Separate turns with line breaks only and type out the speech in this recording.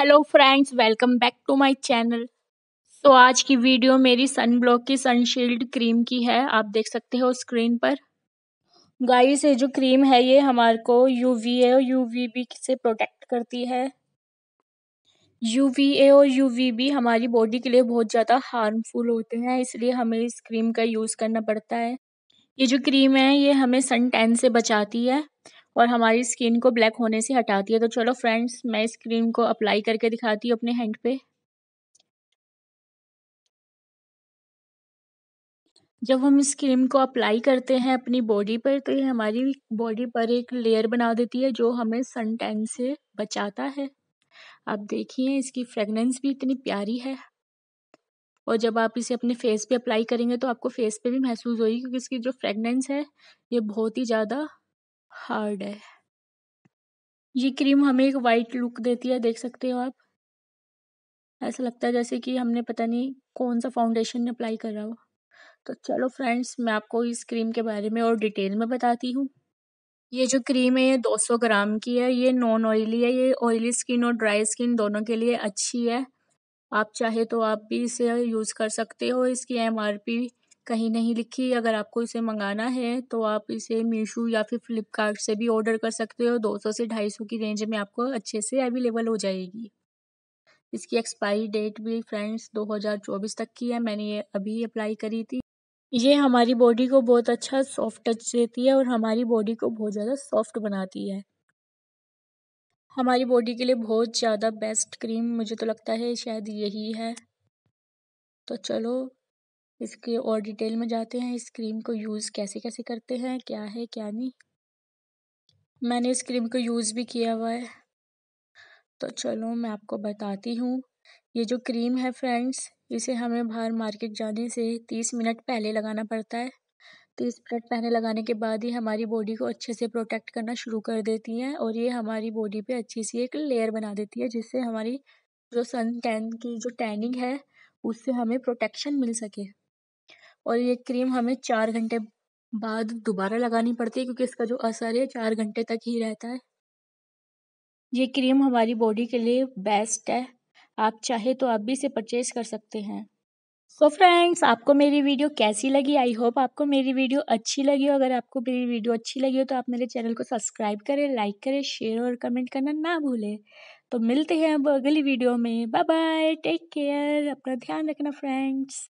hello friends welcome back to my channel तो आज की वीडियो मेरी सन ब्लॉक की सनशील्ड क्रीम की है आप देख सकते हो स्क्रीन पर गाइस से जो क्रीम है ये हमारे को यू वी ए और यू वी बी से प्रोटेक्ट करती है यू वी ए और यू वी बी हमारी बॉडी के लिए बहुत ज़्यादा हार्मफुल होते हैं इसलिए हमें इस क्रीम का यूज़ करना पड़ता है ये जो क्रीम है ये हमें सन टैन से बचाती है और हमारी स्किन को ब्लैक होने से हटाती है तो चलो फ्रेंड्स मैं इस क्रीम को अप्लाई करके दिखाती हूँ अपने हैंड पे जब हम इस क्रीम को अप्लाई करते हैं अपनी बॉडी पर तो ये हमारी बॉडी पर एक लेयर बना देती है जो हमें सन टैन से बचाता है आप देखिए इसकी फ्रेगनेंस भी इतनी प्यारी है और जब आप इसे अपने फेस पे अप्लाई करेंगे तो आपको फेस पे भी महसूस होगी क्योंकि इसकी जो फ्रेगनेंस है ये बहुत ही ज़्यादा हार्ड है ये क्रीम हमें एक वाइट लुक देती है देख सकते हो आप ऐसा लगता है जैसे कि हमने पता नहीं कौन सा फाउंडेशन अप्लाई करा हो तो चलो फ्रेंड्स मैं आपको इस क्रीम के बारे में और डिटेल में बताती हूँ ये जो क्रीम है ये 200 ग्राम की है ये नॉन ऑयली है ये ऑयली स्किन और ड्राई स्किन दोनों के लिए अच्छी है आप चाहे तो आप भी इसे यूज़ कर सकते हो इसकी एमआरपी कहीं नहीं लिखी अगर आपको इसे मंगाना है तो आप इसे मीशो या फिर फ्लिपकार्ट से भी ऑर्डर कर सकते हो 200 से 250 की रेंज में आपको अच्छे से अवेलेबल हो जाएगी इसकी एक्सपायरी डेट भी फ्रेंड्स 2024 तक की है मैंने ये अभी अप्लाई करी थी ये हमारी बॉडी को बहुत अच्छा सॉफ्ट टच देती है और हमारी बॉडी को बहुत ज़्यादा सॉफ्ट बनाती है हमारी बॉडी के लिए बहुत ज़्यादा बेस्ट क्रीम मुझे तो लगता है शायद यही है तो चलो इसके और डिटेल में जाते हैं इस क्रीम को यूज़ कैसे कैसे करते हैं क्या है क्या नहीं मैंने इस क्रीम को यूज़ भी किया हुआ है तो चलो मैं आपको बताती हूँ ये जो क्रीम है फ्रेंड्स इसे हमें बाहर मार्केट जाने से तीस मिनट पहले लगाना पड़ता है तीस मिनट पहले लगाने के बाद ही हमारी बॉडी को अच्छे से प्रोटेक्ट करना शुरू कर देती है और ये हमारी बॉडी पे अच्छी सी एक लेयर बना देती है जिससे हमारी जो सन टैन की जो टैनिंग है उससे हमें प्रोटेक्शन मिल सके और ये क्रीम हमें चार घंटे बाद दोबारा लगानी पड़ती है क्योंकि इसका जो असर है चार घंटे तक ही रहता है ये क्रीम हमारी बॉडी के लिए बेस्ट है आप चाहे तो आप भी इसे परचेज कर सकते हैं सो so फ्रेंड्स आपको मेरी वीडियो कैसी लगी आई होप आपको मेरी वीडियो अच्छी लगी हो अगर आपको मेरी वीडियो अच्छी लगी हो तो आप मेरे चैनल को सब्सक्राइब करें लाइक करें शेयर और कमेंट करना ना भूलें तो मिलते हैं अब अगली वीडियो में बाय बाय टेक केयर अपना ध्यान रखना फ्रेंड्स